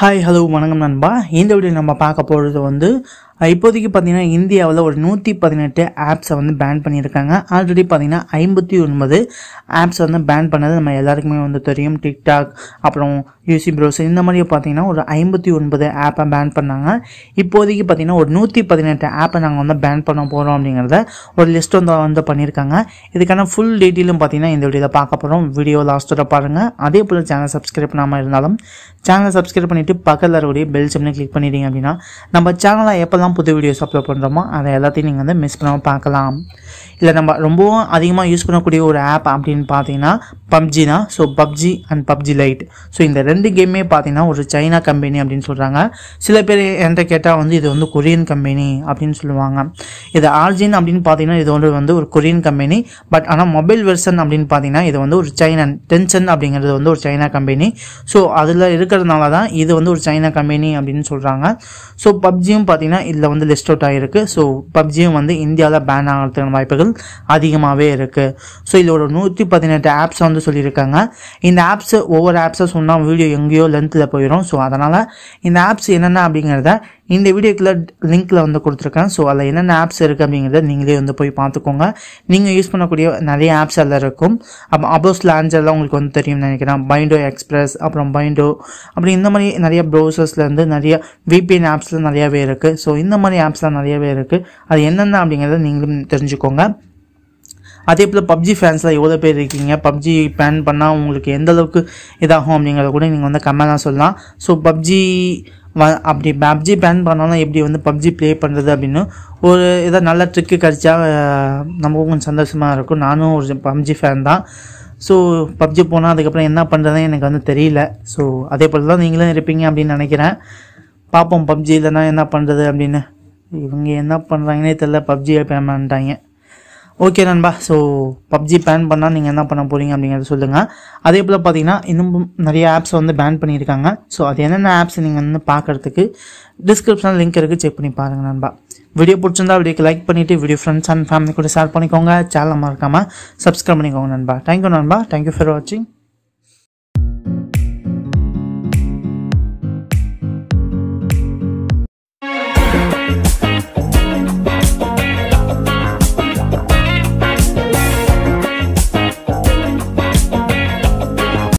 hi hello வணக்கம் நண்பா இந்த வீடியோ நம்ம பார்க்க போகிறது வந்து இப்போதைக்கு பார்த்தீங்கன்னா இந்தியாவில் ஒரு நூற்றி பதினெட்டு ஆப்ஸை வந்து பேன் பண்ணியிருக்காங்க ஆல்ரெடி பார்த்தீங்கன்னா ஐம்பத்தி ஒன்பது ஆப்ஸ் வந்து பேன் பண்ணது நம்ம எல்லாருக்குமே வந்து தெரியும் டிக்டாக் அப்புறம் யூசி ப்ரௌசர் இந்த மாதிரி பார்த்தீங்கன்னா ஒரு ஐம்பத்தி ஒன்பது ஆப்பை பேன் பண்ணாங்க இப்போதைக்கு பார்த்தீங்கன்னா ஒரு நூற்றி பதினெட்டு ஆப்பை நாங்கள் வந்து பேன் பண்ண போகிறோம் அப்படிங்கிறத ஒரு லிஸ்ட் வந்து வந்து பண்ணியிருக்காங்க இதுக்கான ஃபுல் டீட்டெயிலும் பார்த்தீங்கன்னா இந்த வீடியோவில் பார்க்க போகிறோம் வீடியோ லாஸ்ட்டில் பாருங்கள் அதே போல் சேனல் சப்ஸ்கிரைப் பண்ணாமல் இருந்தாலும் சேனலை சப்ஸ்கிரைப் பண்ணிவிட்டு பக்கத்தில் இருக்கக்கூடிய பெல் சிம்னு கிளிக் பண்ணிட்டீங்க அப்படின்னா நம்ம சேனலை எப்போல்லாம் தான் புது வீடியோஸ் அப்லோட் பண்ணுறோமோ அதை எல்லாத்தையும் நீங்கள் வந்து மிஸ் பண்ணாமல் பார்க்கலாம் இல்லை நம்ம ரொம்பவும் அதிகமாக யூஸ் பண்ணக்கூடிய ஒரு ஆப் அப்படின்னு பார்த்தீங்கன்னா பப்ஜி தான் so PUBG and PUBG lite so இந்த ரெண்டு கேமே பார்த்தீங்கன்னா ஒரு சைனா கம்பெனி அப்படின்னு சொல்கிறாங்க சில பேர் என்கிட்ட கேட்டால் வந்து இது வந்து கொரியன் கம்பெனி அப்படின்னு சொல்லுவாங்க இது ஆர்ஜின் அப்படின்னு பார்த்தீங்கன்னா இது வந்து ஒரு கொரியன் கம்பெனி பட் ஆனால் மொபைல் வெர்ஷன் அப்படின்னு பார்த்தீங்கன்னா இது வந்து ஒரு சைனா டென்ஷன் அப்படிங்கிறது வந்து ஒரு சைனா கம்பெனி ஸோ அதில் இருக்கிறதுனால தான் இது வந்து ஒரு சைனா கம்பெனி அப்படின்னு சொல்கிறாங்க ஸோ பப்ஜியும் பார்த்தீங்கன்னா இதில் வந்து லிஸ்ட் அவுட் ஆகிருக்கு ஸோ பப்ஜியும் வந்து இந்தியாவில் பேன் ஆகிறதுக்கான வாய்ப்புகள் அதிகமாகவே இருக்குது ஸோ இதோட நூற்றி பதினெட்டு ஆப்ஸ் வந்து சொல்லியிருக்காங்க இந்த ஆப்ஸ் ஒவ்வொரு ஆப்ஸை சொன்னால் வீடியோ எங்கேயோ லென்த்தில் போயிடும் ஸோ அதனால் இந்த ஆப்ஸ் என்னென்ன அப்படிங்கிறத இந்த வீடியோக்குள்ள லிங்க்கில் வந்து கொடுத்துருக்கேன் ஸோ அதில் என்னென்ன ஆப்ஸ் இருக்குது அப்படிங்கிறத நீங்களே வந்து போய் பார்த்துக்கோங்க நீங்கள் யூஸ் பண்ணக்கூடிய நிறைய ஆப்ஸ் எல்லாம் இருக்கும் அப்போ அபோஸ் லான்ஜெல்லாம் உங்களுக்கு வந்து தெரியும் நினைக்கிறேன் பைண்டோ எக்ஸ்பிரஸ் அப்புறம் பைண்டோ அப்படி இந்த மாதிரி நிறைய ப்ரௌசர்ஸ்லேருந்து நிறைய விபிஎன் ஆப்ஸ்லாம் நிறையாவே இருக்குது ஸோ இந்த மாதிரி ஆப்ஸ்லாம் நிறையாவே இருக்குது அது என்னென்ன அப்படிங்கிறத நீங்களும் தெரிஞ்சுக்கோங்க அதே போல் பப்ஜி ஃபேன்ஸ்லாம் எவ்வளோ பேர் இருக்கீங்க பப்ஜி பேன் பண்ணால் உங்களுக்கு எந்தளவுக்கு இதாகும் அப்படிங்கிறத கூட நீங்கள் வந்து தான் சொல்லலாம் ஸோ பப்ஜி அப்படி பப்ஜி பேன் பண்ணாலும் எப்படி வந்து பப்ஜி ப்ளே பண்ணுறது அப்படின்னு ஒரு இதை நல்ல ட்ரிக்கு கிடச்சா நமக்கும் கொஞ்சம் சந்தோஷமாக இருக்கும் நானும் ஒரு பப்ஜி ஃபேன் தான் ஸோ பப்ஜி போனால் அதுக்கப்புறம் என்ன பண்ணுறதுன்னு எனக்கு வந்து தெரியல ஸோ அதே போல் தான் நீங்களும் இருப்பீங்க அப்படின்னு நினைக்கிறேன் பார்ப்போம் பப்ஜி இல்லைன்னா என்ன பண்ணுறது அப்படின்னு இவங்க என்ன பண்ணுறாங்கன்னே தெரில பப்ஜியை பேமெண்ட்டாங்க ஓகே நண்பா ஸோ பப்ஜி பேன் பண்ணால் நீங்கள் என்ன பண்ண போகிறீங்க அப்படிங்கிறத சொல்லுங்கள் அதே போல் பார்த்தீங்கன்னா இன்னும் நிறைய ஆப்ஸ் வந்து பேன் பண்ணியிருக்காங்க ஸோ அது என்னென்ன ஆப்ஸ் நீங்கள் வந்து பார்க்குறதுக்கு டிஸ்கிரிப்ஷனில் லிங்க் இருக்குது செக் பண்ணி பாருங்கள் நண்பா வீடியோ பிடிச்சிருந்தா வீடியோக்கு லைக் பண்ணிவிட்டு வீடியோ ஃப்ரெண்ட்ஸ் அண்ட் ஃபேமிலி கூட ஷேர் பண்ணிக்கோங்க சேனல் மறக்காமல் சப்ஸ்கிரைப் பண்ணிக்கோங்க நண்பா தேங்க்யூ நண்பா தேங்க்யூ ஃபார் வாட்சிங்